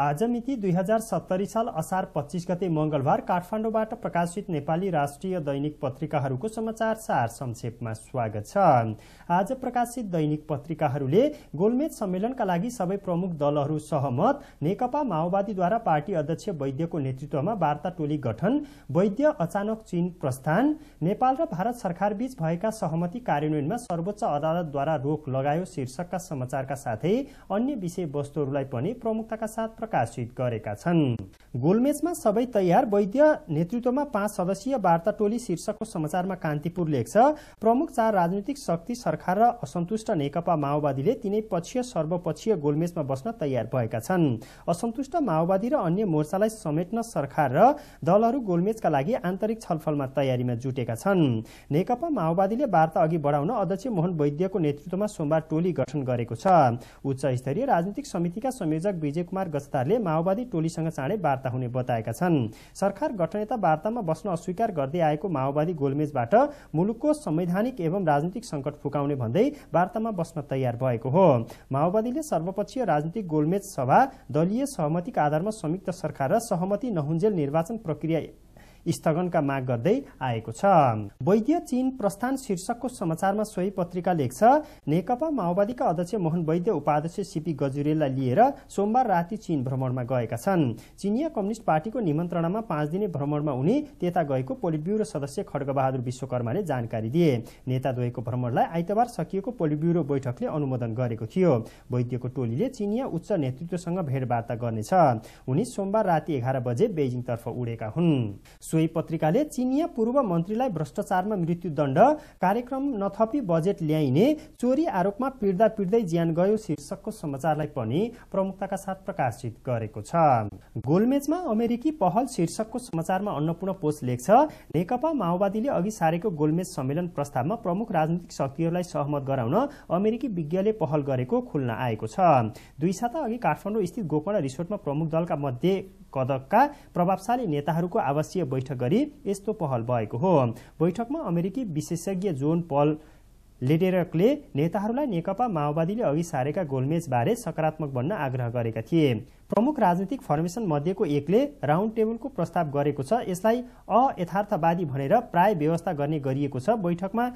आज मिति दुई हजार सत्तरी साल असार पच्चिस गते मंगलबार काठमाडौँबाट प्रकाशित नेपाली राष्ट्रिय दैनिक पत्रिकाहरूको समाचार सार संक्षेपमा स्वागत छ आज प्रकाशित दैनिक पत्रिकाहरूले गोलमेज सम्मेलनका लागि सबै प्रमुख दलहरू सहमत नेकपा माओवादीद्वारा पार्टी अध्यक्ष वैद्यको नेतृत्वमा वार्ता टोली गठन वैद्य अचानक चीन प्रस्थान नेपाल र भारत सरकारबीच भएका सहमति कार्यान्वयनमा सर्वोच्च अदालतद्वारा रोक लगायो शीर्षकका समाचारका साथै अन्य विषयवस्तुहरूलाई पनि प्रमुखताका साथ प्रकाशित गरेका छन् गोलमेचमा सबै तयार वैद्य नेतृत्वमा पाँच सदस्यीय वार्ता टोली शीर्षकको समाचारमा कान्तिपुर लेख्छ प्रमुख चार राजनीतिक शक्ति सरकार र असन्तुष्ट नेकपा माओवादीले तिनै पक्षीय सर्वपक्षीय गोलमेचमा बस्न तयार भएका छन् असन्तुष्ट माओवादी र अन्य मोर्चालाई समेट्न सरकार र दलहरू गोलमेचका लागि आन्तरिक छलफलमा तयारीमा जुटेका छन् नेकपा माओवादीले वार्ता अघि बढाउन अध्यक्ष मोहन वैद्यको नेतृत्वमा सोमबार टोली गठन गरेको छ उच्च स्तरीय राजनीतिक समितिका संयोजक विजय कुमार जस्ताले माओवादी टोलीसँग चाँडै वार्ता हुने बताएका छन् सरकार गठन यता वार्तामा बस्न अस्वीकार गर्दै आएको माओवादी गोलमेजबाट मुलुकको संवैधानिक एवं राजनीतिक संकट फुकाउने भन्दै वार्तामा बस्न तयार भएको हो माओवादीले सर्वपक्षीय राजनीतिक गोलमेज सभा दलीय सहमतिका आधारमा संयुक्त सरकार र सहमति नहुन्जेल निर्वाचन प्रक्रिया स्थगनका माग गर्दै आएको छ वैद्य चीन प्रस्थान शीर्षकको समाचारमा सोही पत्रिका लेख्छ नेकपा माओवादीका अध्यक्ष मोहन वैद्य उपाध्यक्ष सिपी गजुरेललाई लिएर सोमबार राति चीन भ्रमणमा गएका छन् चिनिया कम्युनिस्ट पार्टीको निमन्त्रणामा पाँच दिने भ्रमणमा उनी त्यता गएको पोलिट ब्युरो सदस्य खड्गबहादुर विश्वकर्माले जानकारी दिए नेता द्वयको भ्रमणलाई आइतबार सकिएको पोलिट ब्युरो बैठकले अनुमोदन गरेको थियो वैद्यको टोलीले चिनिया उच्च नेतृत्वसँग भेटवार्ता गर्नेछ उनी सोमबार राति एघार बजे बेजिङतर्फ उडेका हुन् सोही पत्रिकाले चिनिया पूर्व मन्त्रीलाई भ्रष्टाचारमा मृत्युदण्ड कार्यक्रम नथपी बजेट ल्याइने चोरी आरोपमा पिर्दा पिड्दै ज्यान गयो शीर्षकको समाचारलाई पनि प्रमुखताका साथ प्रकाशित गरेको छ गोलमेजमा अमेरिकी पहल शीर्षकको समाचारमा अन्नपूर्ण पोस्ट लेख्छ नेकपा माओवादीले अघि सारेको गोलमेज सम्मेलन प्रस्तावमा प्रमुख राजनीतिक शक्तिहरूलाई सहमत गराउन अमेरिकी विज्ञले पहल गरेको खुल्न आएको छ दुई साता अघि काठमाडौँ स्थित गोकर्ण रिसोर्टमा प्रमुख दलका मध्ये कदकका प्रभावशाली नेताहरूको आवासीय बैठक गरी यस्तो पहल भएको हो बैठकमा अमेरिकी विशेषज्ञ जोन पल लेडेरकले नेताहरूलाई नेकपा माओवादीले अघि सारेका गोलमेजबारे सकारात्मक बन्न आग्रह गरेका थिए प्रमुख राजनीतिक फर्मेसन मध्येको एकले राउन्ड टेबलको प्रस्ताव गरेको छ यसलाई अयथार्थवादी भनेर प्राय व्यवस्था गर्ने गरिएको छ बैठकमा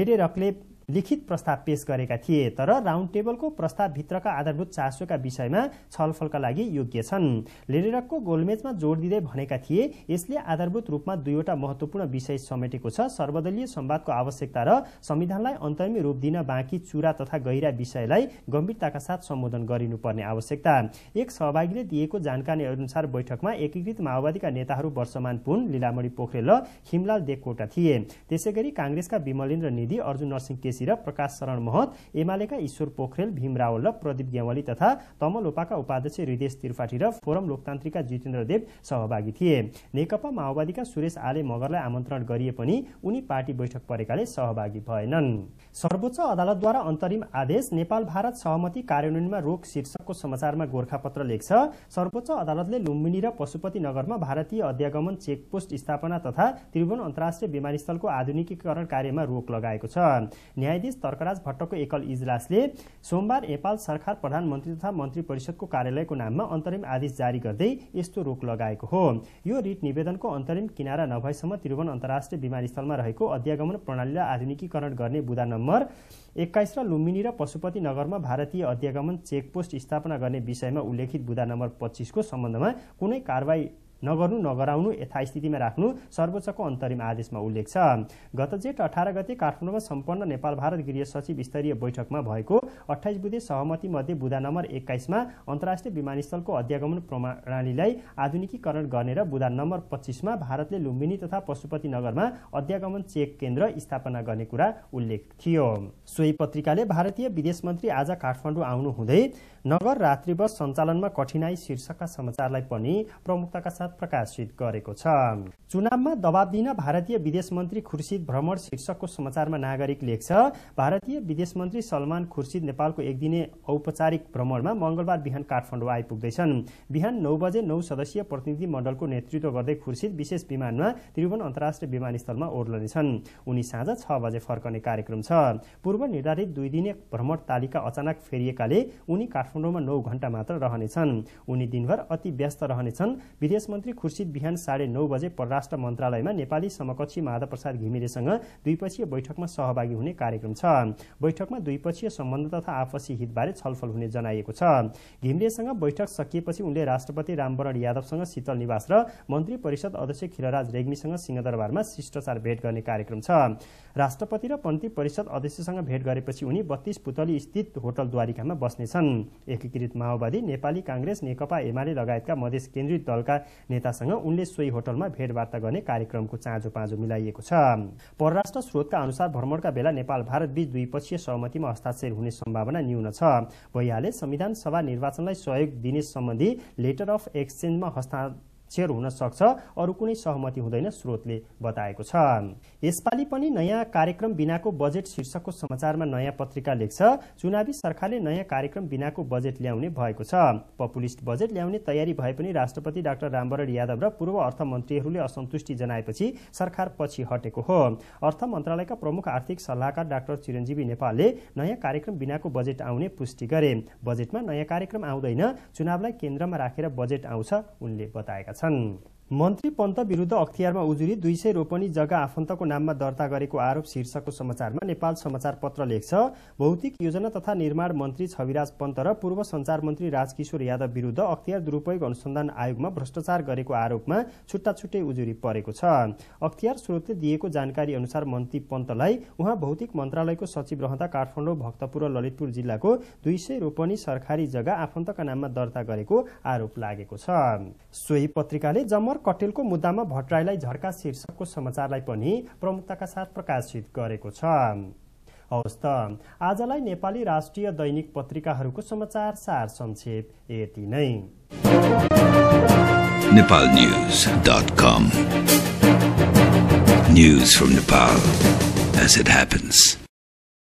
लेडेरकले लिखित प्रस्ताव पेश गरेका थिए तर राउन्ड टेबलको प्रस्ताव भित्रका आधारभूत चासोका विषयमा छलफलका लागि योग्य छन् लेडेरकको गोलमेजमा जोड दिँदै भनेका थिए यसले आधारभूत रूपमा दुईवटा महत्वपूर्ण विषय समेटेको छ सर्वदलीय संवादको आवश्यकता र संविधानलाई अन्तिम रूप दिन बाँकी चुरा तथा गहिरा विषयलाई गम्भीरताका साथ सम्बोधन गरिनुपर्ने आवश्यकता एक सहभागीले दिएको जानकारी अनुसार बैठकमा एकीकृत माओवादीका नेताहरू वर्षमान पुन लीलामणि पोखरेल र हिमलाल देवकोटा थिए त्यसै गरी काङ्ग्रेसका विमलेन्द्र निधि अर्जुन नरसिंह केसी केसी र प्रकाश शरण महत एमालेका ईश्वर पोखरेल भीम रावल र प्रदीप गेवाली तथा तमलोपाका उपाध्यक्ष हृदेश त्रिपाठी र फोरम लोकतान्त्रिकका जितेन्द्र देव सहभागी थिए नेकपा माओवादीका सुरेश आले मगरलाई आमन्त्रण गरिए पनि उनी पार्टी बैठक परेकाले सहभागी भएनन् सर्वोच्च अदालतद्वारा अन्तरिम आदेश नेपाल भारत सहमति कार्यान्वयनमा रोक शीर्षकको समाचारमा गोर्खापत्र लेख्छ सर्वोच्च अदालतले लुम्बिनी र पशुपति नगरमा भारतीय अध्यागमन चेकपोस्ट स्थापना तथा त्रिभुवन अन्तर्राष्ट्रिय विमानस्थलको आधुनिकीकरण कार्यमा रोक लगाएको छ न्यायाधीश तर्कराज भट्टको एकल इजलासले सोमबार नेपाल सरकार प्रधानमन्त्री तथा मन्त्री परिषदको कार्यालयको नाममा अन्तरिम आदेश जारी गर्दै यस्तो रोक लगाएको हो यो रिट निवेदनको अन्तरिम किनारा नभएसम्म त्रिभुवन अन्तर्राष्ट्रिय विमानस्थलमा रहेको अध्यागमन प्रणालीलाई आधुनिकीकरण गर्ने बुदा नम्बर एक्काइस र लुम्बिनी र पशुपति नगरमा भारतीय अध्यागमन चेकपोस्ट स्थापना गर्ने विषयमा उल्लेखित बुदा नम्बर पच्चिसको सम्बन्धमा कुनै कारवाही नगर्नु नगराउनु यथास्थितिमा राख्नु सर्वोच्चको अन्तरिम आदेशमा उल्लेख छ गत जेठ अठार गते काठमाडौँमा सम्पन्न नेपाल भारत गृह सचिव स्तरीय बैठकमा भएको अठाइस बुधे सहमति मध्ये बुधा नम्बर एक्काइसमा अन्तर्राष्ट्रिय विमानस्थलको अध्यागमन प्रणालीलाई आधुनिकीकरण गर्ने र बुधा नम्बर पच्चिसमा भारतले लुम्बिनी तथा पशुपति नगरमा अध्यागमन चेक केन्द्र स्थापना गर्ने कुरा उल्लेख थियो सोही पत्रिकाले भारतीय विदेश मन्त्री आज काठमाडौँ आउनुहुँदै नगर रात्रिबस सञ्चालनमा कठिनाई शीर्षकका समाचारलाई पनि प्रमुखताका साथ प्रकाशित गरेको छ चुनावमा दबाब दिन भारतीय विदेश मन्त्री खुर्सिद भ्रमण शीर्षकको समाचारमा नागरिक लेख्छ भारतीय विदेश मन्त्री सलमान खुर्सिद नेपालको एक दिने औपचारिक भ्रमणमा मंगलबार बिहान काठमाडौँ आइपुग्दैछन् बिहान नौ बजे नौ सदस्यीय प्रतिनिधि मण्डलको नेतृत्व गर्दै खुर्सिद विशेष विमानमा त्रिभुवन अन्तर्राष्ट्रिय विमानस्थलमा ओर्लनेछन् उनी साँझ छ बजे फर्कने कार्यक्रम छ पूर्व निर्धारित दुई दिने भ्रमण तालिका अचानक फेरिएकाले उनी काठमाडौँमा नौ घण्टा मात्र रहनेछन् उनी दिनभर अति व्यस्त रहनेछन् विदेश मन्त्री खुर्सिद बिहान साढे नौ बजे परराष्ट्र मन्त्रालयमा नेपाली समकक्षी प्रसाद घिमिरेसँग द्विपक्षीय बैठकमा सहभागी हुने कार्यक्रम छ बैठकमा द्विपक्षीय सम्बन्ध तथा आपसी हितबारे छलफल हुने जनाइएको छ घिमिरेसँग बैठक सकिएपछि उनले राष्ट्रपति रामवरण यादवसँग शीतल निवास र मन्त्री परिषद अध्यक्ष खिलराज रेग्मीसँग सिंहदरबारमा शिष्टाचार भेट गर्ने कार्यक्रम छ राष्ट्रपति र मन्त्री परिषद अध्यक्षसँग भेट गरेपछि उनी बत्तीस पुतली स्थित होटल द्वारिकामा बस्नेछन् एकीकृत माओवादी नेपाली काङ्ग्रेस नेकपा एमाले लगायतका मधेस केन्द्रित दलका नेतासँग उनले सोही होटलमा भेटवार्ता गर्ने कार्यक्रमको चाँजो पाँजो मिलाइएको छ परराष्ट्र स्रोतका अनुसार भ्रमणका बेला नेपाल भारत बीच द्विपक्षीय सहमतिमा हस्ताक्षर हुने सम्भावना न्यून छ भइहाले संविधान सभा निर्वाचनलाई सहयोग दिने सम्बन्धी लेटर अफ एक्सचेन्जमा हस्ता हस्ताक्षर हुन सक्छ अरू कुनै सहमति हुँदैन स्रोतले बताएको छ यसपालि पनि नयाँ कार्यक्रम बिनाको बजेट शीर्षकको समाचारमा नयाँ पत्रिका लेख्छ चुनावी सरकारले नयाँ कार्यक्रम बिनाको बजेट ल्याउने भएको छ पपुलिस्ट बजेट ल्याउने तयारी भए पनि राष्ट्रपति डाक्टर रामवरण यादव र पूर्व अर्थमन्त्रीहरूले असन्तुष्टि जनाएपछि सरकार पछि हटेको हो अर्थ मन्त्रालयका प्रमुख आर्थिक सल्लाहकार डाक्टर चिरञ्जीवी नेपालले नयाँ कार्यक्रम बिनाको बजेट आउने पुष्टि गरे बजेटमा नयाँ कार्यक्रम आउँदैन चुनावलाई केन्द्रमा राखेर बजेट आउँछ उनले बताएका छन् ท่าน मन्त्री पन्त विरूद्ध अख्तियारमा उजुरी दुई सय रोपनी जग्गा आफन्तको नाममा दर्ता गरेको आरोप शीर्षकको समाचारमा नेपाल समाचार पत्र लेख्छ भौतिक योजना तथा निर्माण मन्त्री छविराज पन्त र पूर्व संचार मन्त्री राजकिशोर यादव विरूद्ध अख्तियार दुरूपयोग अनुसन्धान आयोगमा भ्रष्टाचार गरेको आरोपमा छुट्टा छुट्टै उजुरी परेको छ अख्तियार स्रोतले दिएको जानकारी अनुसार मन्त्री पन्तलाई उहाँ भौतिक मन्त्रालयको सचिव रहँदा काठमाडौँ भक्तपुर र ललितपुर जिल्लाको दुई सय रोपनी सरकारी जग्गा आफन्तका नाममा दर्ता गरेको आरोप लागेको छ सोही पत्रिकाले जम्मर कटेलको मुद्दामा भट्टराईलाई झर्का शीर्षकको समाचारलाई पनि प्रमुखताका साथ प्रकाशित गरेको छ हवस् त आजलाई नेपाली राष्ट्रिय दैनिक पत्रिकाहरूको समाचार सार संक्षेप यति नै नेपाल न्युज फ्रम नेपाल